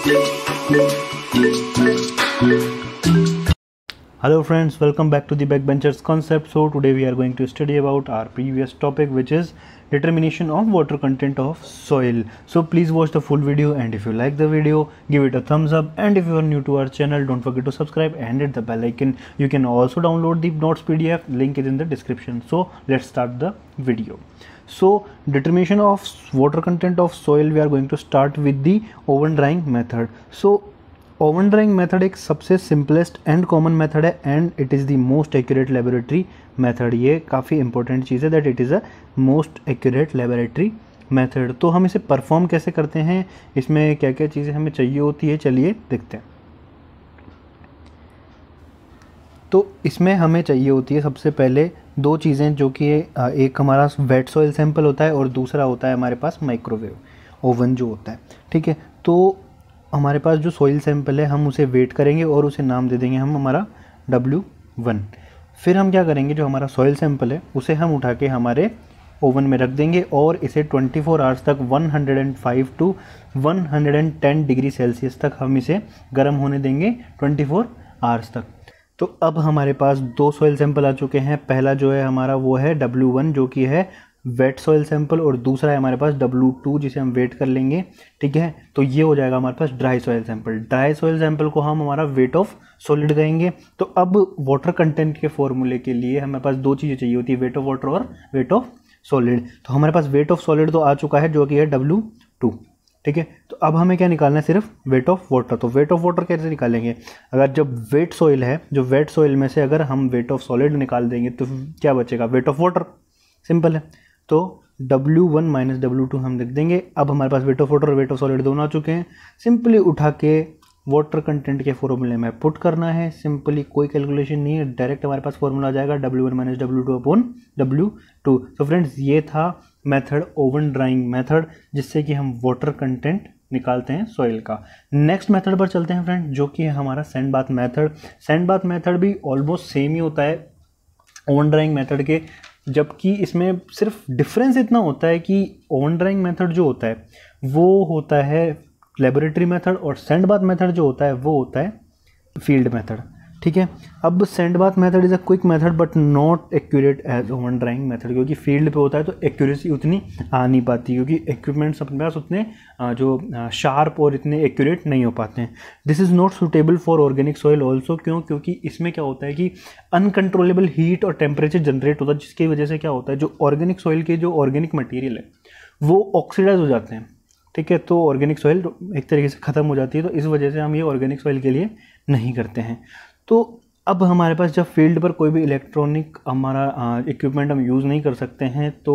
Thank you hello friends welcome back to the backbenchers concept so today we are going to study about our previous topic which is determination of water content of soil so please watch the full video and if you like the video give it a thumbs up and if you are new to our channel don't forget to subscribe and hit the bell icon you can also download the notes pdf link is in the description so let's start the video so determination of water content of soil we are going to start with the oven drying method so oven drying method एक सबसे simplest and common method है and it is the most accurate laboratory method ये काफ़ी important चीज़ है that it is a most accurate laboratory method तो हम इसे परफॉर्म कैसे करते हैं इसमें क्या क्या चीज़ें हमें चाहिए होती है चलिए देखते हैं तो इसमें हमें चाहिए होती है सबसे पहले दो चीज़ें जो कि एक हमारा वेट सॉइल सैंपल होता है और दूसरा होता है हमारे पास माइक्रोवेव ओवन जो होता है ठीक है तो हमारे पास जो सॉइल सैंपल है हम उसे वेट करेंगे और उसे नाम दे देंगे हम हमारा डब्ल्यू वन फिर हम क्या करेंगे जो हमारा सॉइल सैंपल है उसे हम उठा के हमारे ओवन में रख देंगे और इसे 24 फोर आवर्स तक 105 टू 110 डिग्री सेल्सियस तक हम इसे गर्म होने देंगे 24 फोर आवर्स तक तो अब हमारे पास दो सॉइल सैंपल आ चुके हैं पहला जो है हमारा वो है डब्ल्यू वन जो कि है वेट सॉइल सैंपल और दूसरा है हमारे पास डब्लू टू जिसे हम वेट कर लेंगे ठीक है तो ये हो जाएगा हमारे पास dry soil sample dry soil sample को हम हमारा वेट ऑफ सॉलिड कहेंगे तो अब वाटर कंटेंट के फॉर्मूले के लिए हमारे पास दो चीज़ें चाहिए होती है वेट ऑफ वाटर और वेट ऑफ सॉलिड तो हमारे पास वेट ऑफ सॉलिड तो आ चुका है जो कि है डब्लू टू ठीक है तो अब हमें क्या निकालना है सिर्फ वेट ऑफ वाटर तो वेट ऑफ वाटर कैसे निकालेंगे अगर जब वेट सॉइल है जो वेट सॉइल में से अगर हम वेट ऑफ सॉलिड निकाल देंगे तो क्या बचेगा वेट ऑफ वाटर सिंपल है तो W1 वन माइनस हम लिख देंगे अब हमारे पास वेट ऑफ वाटर और वेट ऑफ सॉलिड दोनों आ चुके हैं सिंपली उठा के वाटर कंटेंट के फॉर्मूले में पुट करना है सिंपली कोई कैलकुलेशन नहीं है डायरेक्ट हमारे पास फॉर्मूला आ जाएगा W one minus W two upon W two तो फ्रेंड्स ये था मेथड ओवन ड्राइंग मेथड जिससे कि हम वाटर कंटेंट निकालते हैं सॉइल का नेक्स्ट मेथड पर चलते हैं फ्रेंड जो कि है हमारा sand bath method sand bath method भी ऑलमोस्ट सेम ही होता है ओवन ड्राइंग मेथड के जबकि इसमें सिर्फ डिफरेंस इतना होता है कि ओन ड्राइंग मेथड जो होता है वो होता है लेबोरेटरी मेथड और सेंड बाथ मेथड जो होता है वो होता है फील्ड मेथड ठीक है अब sand bath method is a quick method but not accurate as oven drying method क्योंकि फील्ड पे होता है तो एक्यूरेसी उतनी आ नहीं पाती क्योंकि इक्विपमेंट्स अपने पास उतने जो शार्प और इतने एक्यूरेट नहीं हो पाते हैं this is not suitable for organic soil also क्यों क्योंकि इसमें क्या होता है कि अनकंट्रोलेबल हीट और टेम्परेचर जनरेट होता है जिसकी वजह से क्या होता है जो ऑर्गेनिक सॉइल के जो ऑर्गेनिक मटेरियल है वो ऑक्सीडाइज हो जाते हैं ठीक है तो ऑर्गेनिक सॉइल एक तरीके से ख़त्म हो जाती है तो इस वजह से हम ये ऑर्गेनिक सॉइल के लिए नहीं करते हैं तो अब हमारे पास जब फील्ड पर कोई भी इलेक्ट्रॉनिक हमारा इक्विपमेंट हम यूज़ नहीं कर सकते हैं तो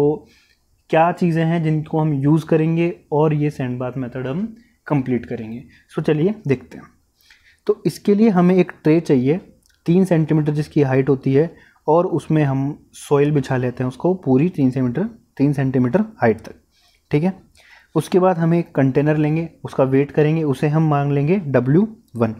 क्या चीज़ें हैं जिनको हम यूज़ करेंगे और ये सैंड बाथ मेथड हम कंप्लीट करेंगे सो चलिए देखते हैं तो इसके लिए हमें एक ट्रे चाहिए तीन सेंटीमीटर जिसकी हाइट होती है और उसमें हम सॉइल बिछा लेते हैं उसको पूरी तीन सेंटीमीटर तीन सेंटीमीटर हाइट तक ठीक है उसके बाद हमें एक कंटेनर लेंगे उसका वेट करेंगे उसे हम मांग लेंगे डब्ल्यू वन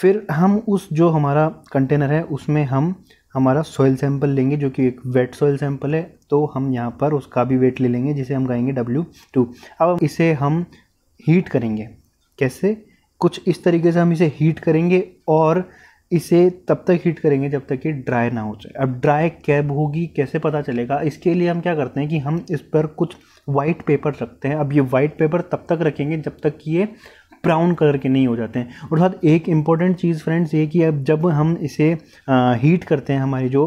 फिर हम उस जो हमारा कंटेनर है उसमें हम हमारा सॉइल सैंपल लेंगे जो कि एक वेट सॉइल सैंपल है तो हम यहाँ पर उसका भी वेट ले लेंगे जिसे हम गाएंगे डब्ल्यू टू अब इसे हम हीट करेंगे कैसे कुछ इस तरीके से हम इसे हीट करेंगे और इसे तब तक हीट करेंगे जब तक कि ड्राई ना हो जाए अब ड्राई कैब होगी कैसे पता चलेगा इसके लिए हम क्या करते हैं कि हम इस पर कुछ वाइट पेपर रखते हैं अब ये वाइट पेपर तब तक रखेंगे जब तक कि ये ब्राउन कलर के नहीं हो जाते हैं और साथ एक इम्पॉर्टेंट चीज़ फ्रेंड्स ये कि अब जब हम इसे आ, हीट करते हैं हमारी जो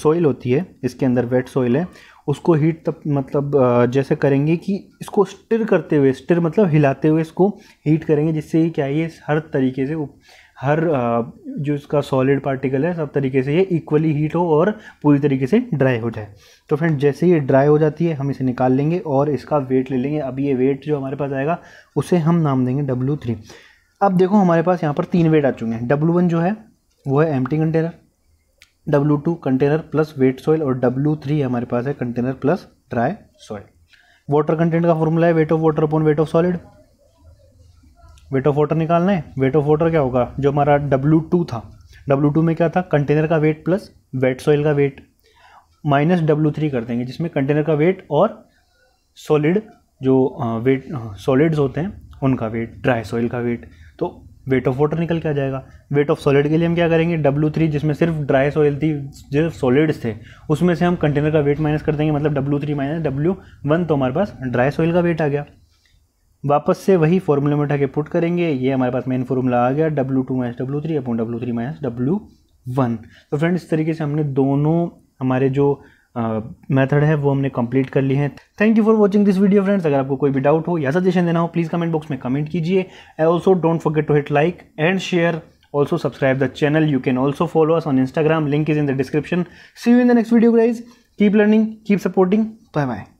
सॉइल होती है इसके अंदर वेट सॉइल है उसको हीट तब मतलब जैसे करेंगे कि इसको स्टिर करते हुए स्टिर मतलब हिलाते हुए इसको हीट करेंगे जिससे क्या है ये हर तरीके से हर जो इसका सॉलिड पार्टिकल है सब तरीके से ये इक्वली हीट हो और पूरी तरीके से ड्राई हो जाए तो फ्रेंड जैसे ये ड्राई हो जाती है हम इसे निकाल लेंगे और इसका वेट ले लेंगे अब ये वेट जो हमारे पास आएगा उसे हम नाम देंगे डब्लू थ्री अब देखो हमारे पास यहाँ पर तीन वेट आ चुके हैं डब्लू वन जो है वो है empty container W two container plus wet soil और डब्लू थ्री हमारे पास है container plus dry soil water content का फॉर्मूला है weight of water upon weight of solid weight of water निकालना है वेट ऑफ वाटर क्या होगा जो हमारा डब्लू टू था डब्लू टू में क्या था कंटेनर का वेट प्लस वेट सॉइल का वेट माइनस डब्लू थ्री कर देंगे जिसमें कंटेनर का वेट और सॉलिड जो वेट सॉलिड्स होते हैं उनका वेट ड्राई सॉइल का वेट तो वेट ऑफ वाटर निकल के आ जाएगा वेट ऑफ सॉलिड के लिए हम क्या करेंगे W3 थ्री जिसमें सिर्फ ड्राई सॉइल थी सिर्फ सॉलिड्स थे उसमें से हम कंटेनर का वेट माइनस कर देंगे मतलब W three minus W1 one तो हमारे पास ड्राई सॉइल का वेट आ गया वापस से वही फॉर्मूले में उठा के पुट करेंगे ये हमारे पास मेन फॉर्मूला आ गया W two minus W three upon W three minus W one तो फ्रेंड इस तरीके से हमने दोनों हमारे जो मेथड uh, है वो हमने कंप्लीट कर ली है thank you for watching this video friends अगर आपको कोई भी डाउट हो या सजेशन देना हो प्लीज़ कमेंट बॉक्स में कमेंट कीजिए I also don't forget to hit like and share also subscribe the channel you can also follow us on Instagram link is in the description see you in the next video guys keep learning keep supporting bye bye